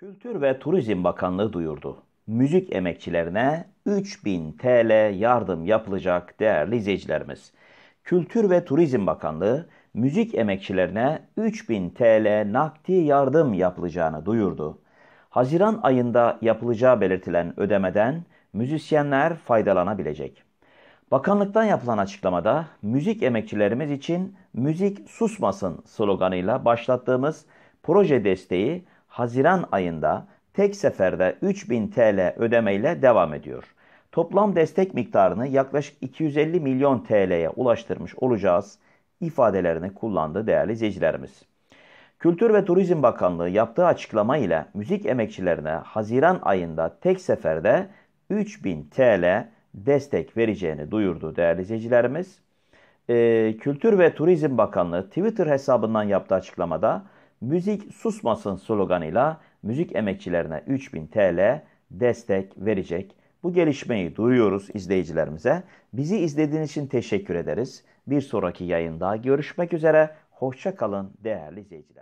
Kültür ve Turizm Bakanlığı duyurdu. Müzik emekçilerine 3000 TL yardım yapılacak değerli izleyicilerimiz. Kültür ve Turizm Bakanlığı müzik emekçilerine 3000 TL nakdi yardım yapılacağını duyurdu. Haziran ayında yapılacağı belirtilen ödemeden müzisyenler faydalanabilecek. Bakanlıktan yapılan açıklamada müzik emekçilerimiz için müzik susmasın sloganıyla başlattığımız proje desteği Haziran ayında tek seferde 3000 TL ödemeyle devam ediyor. Toplam destek miktarını yaklaşık 250 milyon TL'ye ulaştırmış olacağız ifadelerini kullandı değerli izleyicilerimiz. Kültür ve Turizm Bakanlığı yaptığı açıklama ile müzik emekçilerine Haziran ayında tek seferde 3000 TL destek vereceğini duyurdu değerli izleyicilerimiz. Ee, Kültür ve Turizm Bakanlığı Twitter hesabından yaptığı açıklamada Müzik susmasın sloganıyla müzik emekçilerine 3000 TL destek verecek. Bu gelişmeyi duyuyoruz izleyicilerimize. Bizi izlediğiniz için teşekkür ederiz. Bir sonraki yayında görüşmek üzere. Hoşça kalın değerli izleyiciler.